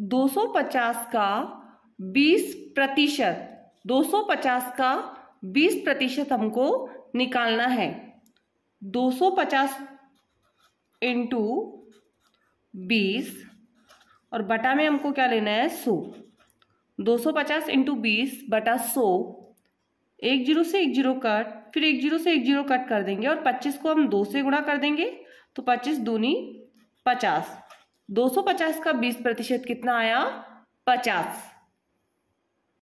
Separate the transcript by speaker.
Speaker 1: 250 का 20 प्रतिशत 250 का 20 प्रतिशत हमको निकालना है 250 इंटू बीस और बटा में हमको क्या लेना है सौ दो सौ पचास इंटू बीस बटा सौ एक जीरो से एक जीरो कट फिर एक जीरो से एक जीरो कट कर देंगे और पच्चीस को हम दो से गुणा कर देंगे तो पच्चीस दूनी पचास 250 का 20 प्रतिशत कितना आया 50